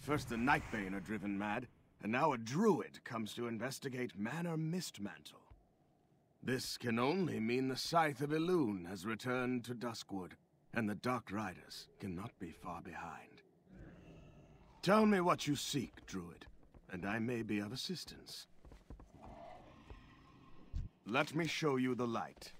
First the Nightbane are driven mad, and now a druid comes to investigate Manor Mistmantle. This can only mean the Scythe of Elune has returned to Duskwood, and the Dark Riders cannot be far behind. Tell me what you seek, druid, and I may be of assistance. Let me show you the light.